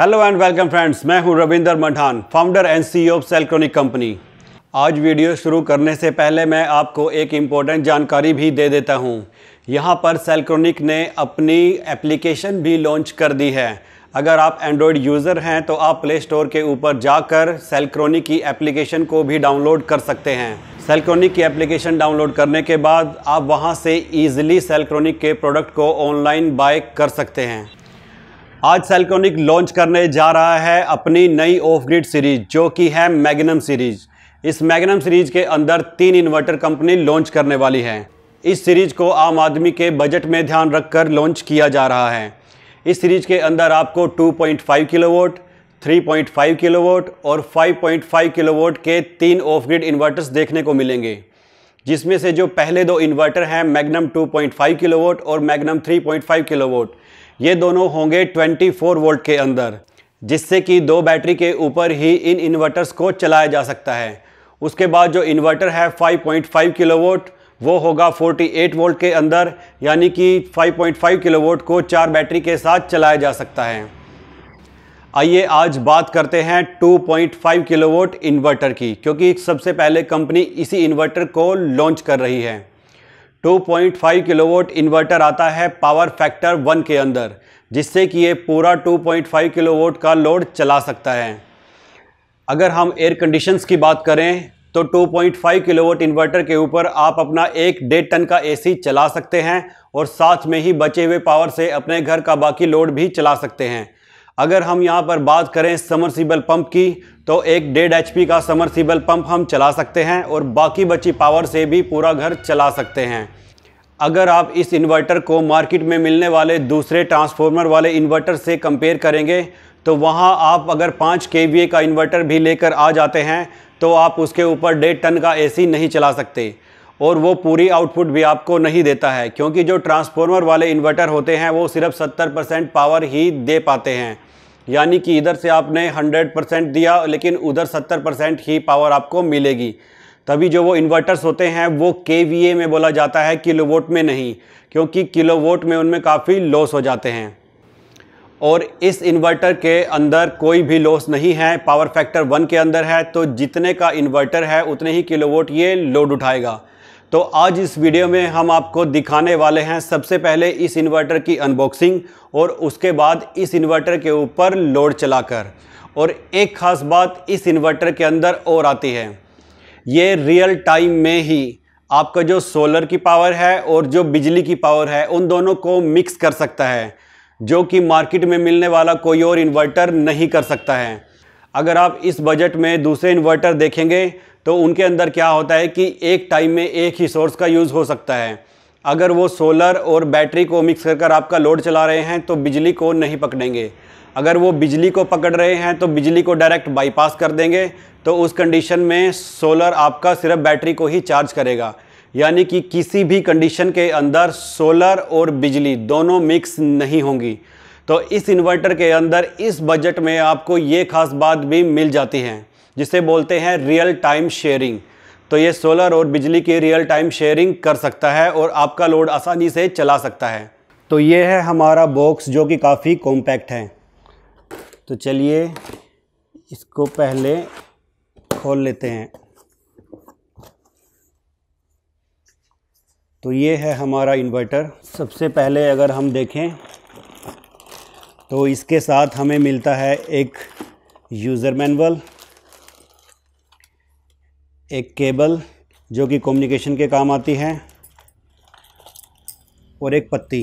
hello and welcome friends मैं हूं Ravinder Mathan founder and CEO of Selectronic company आज video शुरू करने से पहले मैं आपको एक इम्पोर्टेंट जानकारी भी दे देता हूं यहां पर सेलक्ट्रॉनिक ने अपनी एप्लीकेशन भी लॉन्च कर दी है अगर आप एंड्रॉयड यूज़र हैं तो आप प्ले स्टोर के ऊपर जाकर सेलक्रॉनिक की एप्लीकेशन को भी डाउनलोड कर सकते हैं सेलक्रोनिक की एप्लीकेशन डाउनलोड करने के बाद आप वहां से ईजिली सेलक्रोनिक के प्रोडक्ट को ऑनलाइन बाय कर सकते हैं आज सेलकोनिक लॉन्च करने जा रहा है अपनी नई ऑफ ग्रिड सीरीज जो कि है मैग्नम सीरीज इस मैग्नम सीरीज के अंदर तीन इन्वर्टर कंपनी लॉन्च करने वाली है इस सीरीज को आम आदमी के बजट में ध्यान रखकर लॉन्च किया जा रहा है इस सीरीज के अंदर आपको 2.5 फाइव 3.5 किलोवाट और 5.5 किलोवाट के तीन ऑफ ग्रिड इन्वर्टर्स देखने को मिलेंगे जिसमें से जो पहले दो इन्वर्टर हैं मैग्नम 2.5 किलोवोट और मैग्नम 3.5 किलोवाट ये दोनों होंगे 24 वोल्ट के अंदर जिससे कि दो बैटरी के ऊपर ही इन इन्वर्टर्स को चलाया जा सकता है उसके बाद जो इन्वर्टर है 5.5 किलोवोट वो होगा 48 वोल्ट के अंदर यानी कि 5.5 किलोवोट को चार बैटरी के साथ चलाया जा सकता है आइए आज बात करते हैं 2.5 किलोवोट इन्वर्टर की क्योंकि सबसे पहले कंपनी इसी इन्वर्टर को लॉन्च कर रही है 2.5 किलोवाट इन्वर्टर आता है पावर फैक्टर वन के अंदर जिससे कि ये पूरा 2.5 किलोवाट का लोड चला सकता है अगर हम एयर कंडीशंस की बात करें तो 2.5 किलोवाट इन्वर्टर के ऊपर आप अपना एक डेढ़ टन का एसी चला सकते हैं और साथ में ही बचे हुए पावर से अपने घर का बाकी लोड भी चला सकते हैं अगर हम यहाँ पर बात करें समरसीबल पंप की तो एक डेढ़ एच का समरसीबल पंप हम चला सकते हैं और बाकी बची पावर से भी पूरा घर चला सकते हैं अगर आप इस इन्वर्टर को मार्केट में मिलने वाले दूसरे ट्रांसफार्मर वाले इन्वर्टर से कंपेयर करेंगे तो वहाँ आप अगर पाँच के का इन्वर्टर भी लेकर आ जाते हैं तो आप उसके ऊपर डेढ़ टन का ए नहीं चला सकते और वो पूरी आउटपुट भी आपको नहीं देता है क्योंकि जो ट्रांसफार्मर वाले इन्वर्टर होते हैं वो सिर्फ 70 परसेंट पावर ही दे पाते हैं यानी कि इधर से आपने 100 परसेंट दिया लेकिन उधर 70 परसेंट ही पावर आपको मिलेगी तभी जो वो इन्वर्टर्स होते हैं वो के में बोला जाता है किलोवोट में नहीं क्योंकि किलोवोट में उनमें काफ़ी लॉस हो जाते हैं और इस इन्वर्टर के अंदर कोई भी लॉस नहीं है पावर फैक्टर वन के अंदर है तो जितने का इन्वर्टर है उतने ही किलोवोट ये लोड उठाएगा तो आज इस वीडियो में हम आपको दिखाने वाले हैं सबसे पहले इस इन्वर्टर की अनबॉक्सिंग और उसके बाद इस इन्वर्टर के ऊपर लोड चलाकर और एक ख़ास बात इस इन्वर्टर के अंदर और आती है ये रियल टाइम में ही आपका जो सोलर की पावर है और जो बिजली की पावर है उन दोनों को मिक्स कर सकता है जो कि मार्केट में मिलने वाला कोई और इन्वर्टर नहीं कर सकता है अगर आप इस बजट में दूसरे इन्वर्टर देखेंगे तो उनके अंदर क्या होता है कि एक टाइम में एक ही सोर्स का यूज़ हो सकता है अगर वो सोलर और बैटरी को मिक्स कर कर आपका लोड चला रहे हैं तो बिजली को नहीं पकड़ेंगे अगर वो बिजली को पकड़ रहे हैं तो बिजली को डायरेक्ट बाईपास कर देंगे तो उस कंडीशन में सोलर आपका सिर्फ बैटरी को ही चार्ज करेगा यानी कि किसी भी कंडीशन के अंदर सोलर और बिजली दोनों मिक्स नहीं होंगी तो इस इन्वर्टर के अंदर इस बजट में आपको ये खास बात भी मिल जाती है जिसे बोलते हैं रियल टाइम शेयरिंग तो ये सोलर और बिजली की रियल टाइम शेयरिंग कर सकता है और आपका लोड आसानी से चला सकता है तो ये है हमारा बॉक्स जो कि काफ़ी कॉम्पैक्ट है तो चलिए इसको पहले खोल लेते हैं तो ये है हमारा इन्वर्टर सबसे पहले अगर हम देखें तो इसके साथ हमें मिलता है एक यूज़र मैनुअल एक केबल जो कि कम्युनिकेशन के काम आती है और एक पत्ती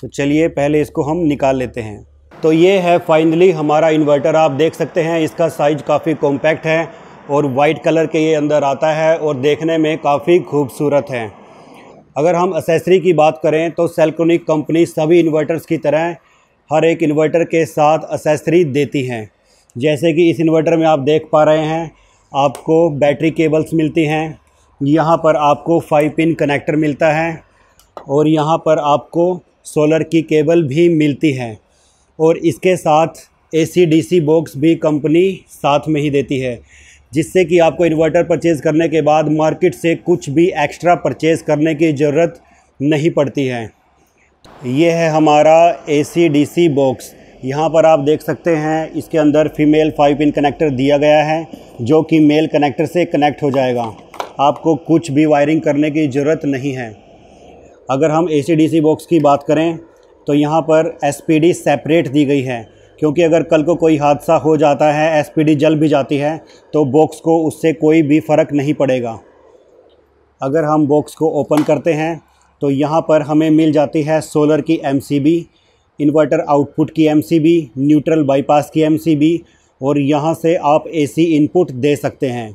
तो चलिए पहले इसको हम निकाल लेते हैं तो ये है फाइनली हमारा इन्वर्टर आप देख सकते हैं इसका साइज काफ़ी कॉम्पैक्ट है और वाइट कलर के ये अंदर आता है और देखने में काफ़ी खूबसूरत है अगर हम असेसरी की बात करें तो सेलक्रोनिक कंपनी सभी इन्वर्टर्स की तरह हर एक इन्वर्टर के साथ असेसरी देती हैं जैसे कि इस इन्वर्टर में आप देख पा रहे हैं आपको बैटरी केबल्स मिलती हैं यहाँ पर आपको फाइव पिन कनेक्टर मिलता है और यहाँ पर आपको सोलर की केबल भी मिलती है और इसके साथ एसी डीसी बॉक्स भी कंपनी साथ में ही देती है जिससे कि आपको इन्वर्टर परचेज़ करने के बाद मार्केट से कुछ भी एक्स्ट्रा परचेज़ करने की ज़रूरत नहीं पड़ती है ये है हमारा एसी डीसी बॉक्स यहाँ पर आप देख सकते हैं इसके अंदर फीमेल फाइव पिन कनेक्टर दिया गया है जो कि मेल कनेक्टर से कनेक्ट हो जाएगा आपको कुछ भी वायरिंग करने की ज़रूरत नहीं है अगर हम ए सी बॉक्स की बात करें तो यहाँ पर एस सेपरेट दी गई है क्योंकि अगर कल को कोई हादसा हो जाता है एस जल भी जाती है तो बॉक्स को उससे कोई भी फ़र्क नहीं पड़ेगा अगर हम बॉक्स को ओपन करते हैं तो यहाँ पर हमें मिल जाती है सोलर की एम इन्वर्टर आउटपुट की एम न्यूट्रल बाईपास की एम और यहाँ से आप एसी इनपुट दे सकते हैं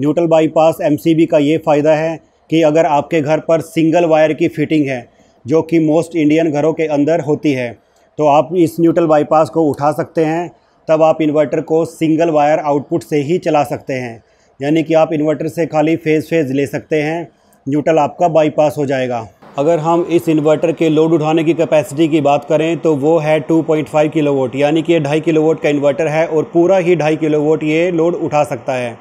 न्यूट्रल बाईपास एम का ये फ़ायदा है कि अगर आपके घर पर सिंगल वायर की फिटिंग है जो कि मोस्ट इंडियन घरों के अंदर होती है तो आप इस न्यूट्रल बाईपास को उठा सकते हैं तब आप इन्वर्टर को सिंगल वायर आउटपुट से ही चला सकते हैं यानी कि आप इन्वर्टर से खाली फेज़ फेज़ ले सकते हैं न्यूट्रल आपका बाईपास हो जाएगा अगर हम इस इन्वर्टर के लोड उठाने की कैपेसिटी की बात करें तो वो है 2.5 किलोवोट यानी कि ये ढाई वोट का इन्वर्टर है और पूरा ही ढाई वोट ये लोड उठा सकता है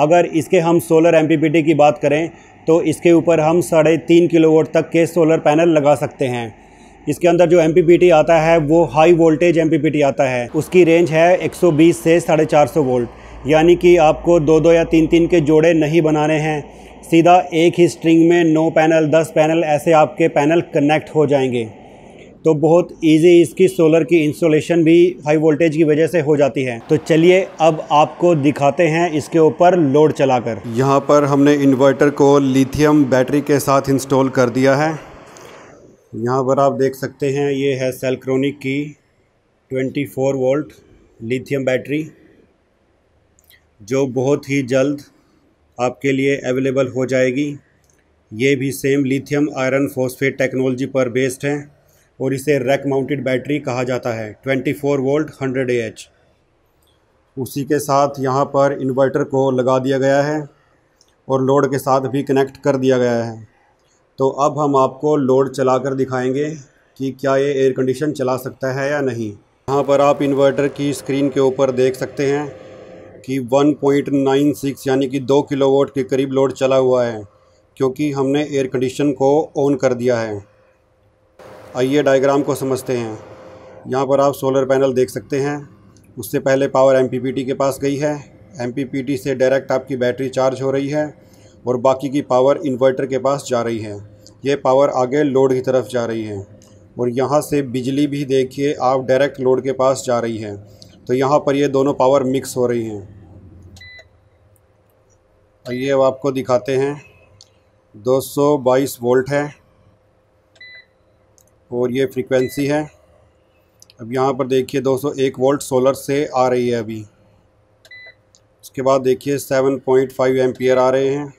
अगर इसके हम सोलर एम की बात करें तो इसके ऊपर हम साढ़े तीन वोट तक के सोलर पैनल लगा सकते हैं इसके अंदर जो एम आता है वो हाई वोल्टेज एम आता है उसकी रेंज है 120 से साढ़े वोल्ट यानी कि आपको दो दो या तीन तीन के जोड़े नहीं बनाने हैं सीधा एक ही स्ट्रिंग में नौ पैनल दस पैनल ऐसे आपके पैनल कनेक्ट हो जाएंगे तो बहुत इजी इसकी सोलर की इंस्टॉलेशन भी हाई वोल्टेज की वजह से हो जाती है तो चलिए अब आपको दिखाते हैं इसके ऊपर लोड चलाकर यहाँ पर हमने इन्वर्टर को लिथियम बैटरी के साथ इंस्टॉल कर दिया है यहाँ पर आप देख सकते हैं ये है सेलक्रोनिक की 24 वोल्ट लिथियम बैटरी जो बहुत ही जल्द आपके लिए अवेलेबल हो जाएगी ये भी same lithium iron phosphate technology पर बेस्ड है और इसे रैक माउंटेड बैटरी कहा जाता है 24 वोल्ट 100 ए उसी के साथ यहाँ पर इन्वर्टर को लगा दिया गया है और लोड के साथ भी कनेक्ट कर दिया गया है तो अब हम आपको लोड चला कर दिखाएँगे कि क्या ये एयर कंडीशन चला सकता है या नहीं यहाँ पर आप इन्वर्टर की स्क्रीन के ऊपर देख सकते हैं कि 1.96 यानी कि दो किलोवाट के करीब लोड चला हुआ है क्योंकि हमने एयर कंडीशन को ऑन कर दिया है आइए डायग्राम को समझते हैं यहाँ पर आप सोलर पैनल देख सकते हैं उससे पहले पावर एम के पास गई है एम से डायरेक्ट आपकी बैटरी चार्ज हो रही है और बाकी की पावर इन्वर्टर के पास जा रही है ये पावर आगे लोड की तरफ जा रही है और यहाँ से बिजली भी देखिए आप डायरेक्ट लोड के पास जा रही है तो यहाँ पर ये दोनों पावर मिक्स हो रही हैं आइए अब आपको दिखाते हैं 222 वोल्ट है और ये फ्रीक्वेंसी है अब यहाँ पर देखिए 201 वोल्ट सोलर से आ रही है अभी उसके बाद देखिए 7.5 पॉइंट आ रहे हैं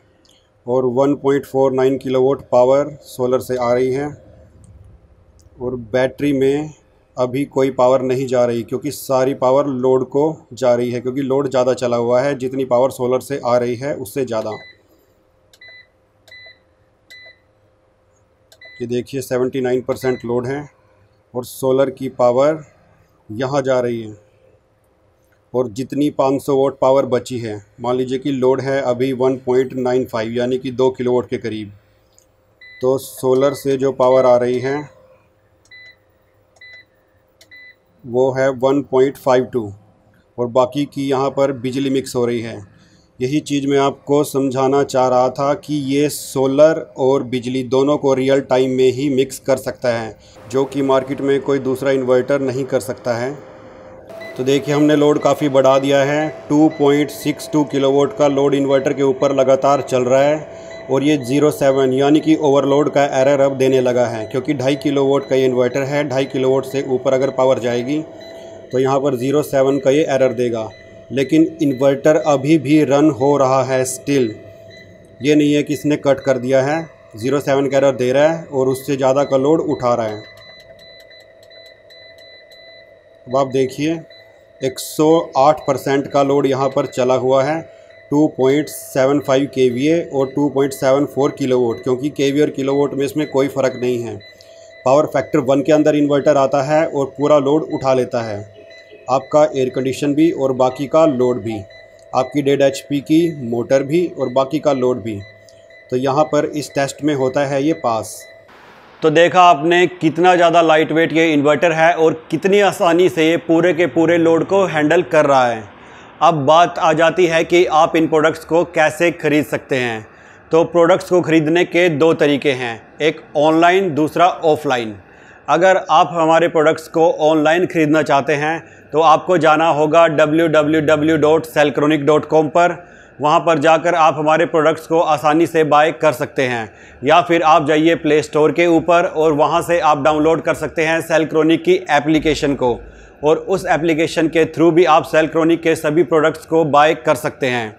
और 1.49 किलोवाट पावर सोलर से आ रही है और बैटरी में अभी कोई पावर नहीं जा रही क्योंकि सारी पावर लोड को जा रही है क्योंकि लोड ज़्यादा चला हुआ है जितनी पावर सोलर से आ रही है उससे ज़्यादा ये देखिए 79 परसेंट लोड है और सोलर की पावर यहाँ जा रही है और जितनी 500 वोट पावर बची है मान लीजिए कि लोड है अभी 1.95 यानी कि 2 किलोवाट के करीब तो सोलर से जो पावर आ रही है वो है 1.52 और बाकी की यहाँ पर बिजली मिक्स हो रही है यही चीज़ मैं आपको समझाना चाह रहा था कि ये सोलर और बिजली दोनों को रियल टाइम में ही मिक्स कर सकता है जो कि मार्केट में कोई दूसरा इन्वर्टर नहीं कर सकता है तो देखिए हमने लोड काफ़ी बढ़ा दिया है 2.62 किलोवाट का लोड इन्वर्टर के ऊपर लगातार चल रहा है और ये जीरो सेवन यानी कि ओवरलोड का एरर अब देने लगा है क्योंकि ढाई किलो वोट का ये इन्वर्टर है ढाई किलो वोट से ऊपर अगर पावर जाएगी तो यहाँ पर ज़ीरो सेवन का ये एरर देगा लेकिन इन्वर्टर अभी भी रन हो रहा है स्टिल ये नहीं है कि इसने कट कर दिया है ज़ीरो सेवन का एरर दे रहा है और उससे ज़्यादा का लोड उठा रहा है अब आप देखिए आठ परसेंट का लोड यहाँ पर चला हुआ है 2.75 ए और 2.74 किलोवोट क्योंकि वी और किलोवोट में इसमें कोई फ़र्क नहीं है पावर फैक्टर वन के अंदर इन्वर्टर आता है और पूरा लोड उठा लेता है आपका एयर कंडीशन भी और बाकी का लोड भी आपकी डेड एच की मोटर भी और बाकी का लोड भी तो यहाँ पर इस टेस्ट में होता है ये पास तो देखा आपने कितना ज़्यादा लाइट वेट ये इन्वर्टर है और कितनी आसानी से ये पूरे के पूरे लोड को हैंडल कर रहा है अब बात आ जाती है कि आप इन प्रोडक्ट्स को कैसे ख़रीद सकते हैं तो प्रोडक्ट्स को ख़रीदने के दो तरीके हैं एक ऑनलाइन दूसरा ऑफलाइन अगर आप हमारे प्रोडक्ट्स को ऑनलाइन ख़रीदना चाहते हैं तो आपको जाना होगा डब्ल्यू पर वहाँ पर जाकर आप हमारे प्रोडक्ट्स को आसानी से बाय कर सकते हैं या फिर आप जाइए प्ले स्टोर के ऊपर और वहाँ से आप डाउनलोड कर सकते हैं सेलक्रॉनिक की एप्लीकेशन को और उस एप्लीकेशन के थ्रू भी आप क्रोनिक के सभी प्रोडक्ट्स को बाय कर सकते हैं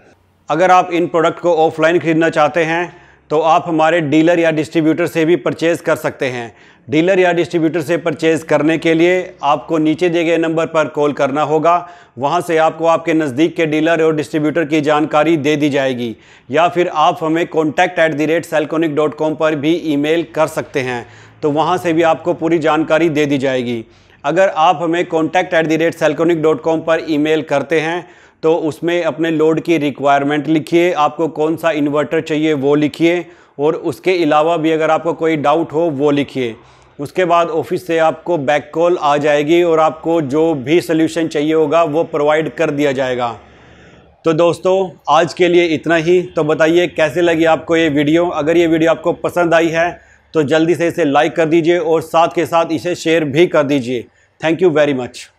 अगर आप इन प्रोडक्ट को ऑफलाइन ख़रीदना चाहते हैं तो आप हमारे डीलर या डिस्ट्रीब्यूटर से भी परचेज़ कर सकते हैं डीलर या डिस्ट्रीब्यूटर से परचेज़ करने के लिए आपको नीचे दिए गए नंबर पर कॉल करना होगा वहां से आपको आपके नज़दीक के डीलर और डिस्ट्रीब्यूटर की जानकारी दे दी जाएगी या फिर आप हमें contact at the rate Selconic dot com पर भी ईमेल कर सकते हैं तो वहाँ से भी आपको पूरी जानकारी दे दी जाएगी अगर आप हमें contact at the rate Selconic dot com पर ईमेल करते हैं तो उसमें अपने लोड की रिक्वायरमेंट लिखिए आपको कौन सा इन्वर्टर चाहिए वो लिखिए और उसके अलावा भी अगर आपको कोई डाउट हो वो लिखिए उसके बाद ऑफिस से आपको बैक कॉल आ जाएगी और आपको जो भी सोल्यूशन चाहिए होगा वो प्रोवाइड कर दिया जाएगा तो दोस्तों आज के लिए इतना ही तो बताइए कैसे लगी आपको ये वीडियो अगर ये वीडियो आपको पसंद आई है तो जल्दी से इसे लाइक कर दीजिए और साथ के साथ इसे शेयर भी कर दीजिए थैंक यू वेरी मच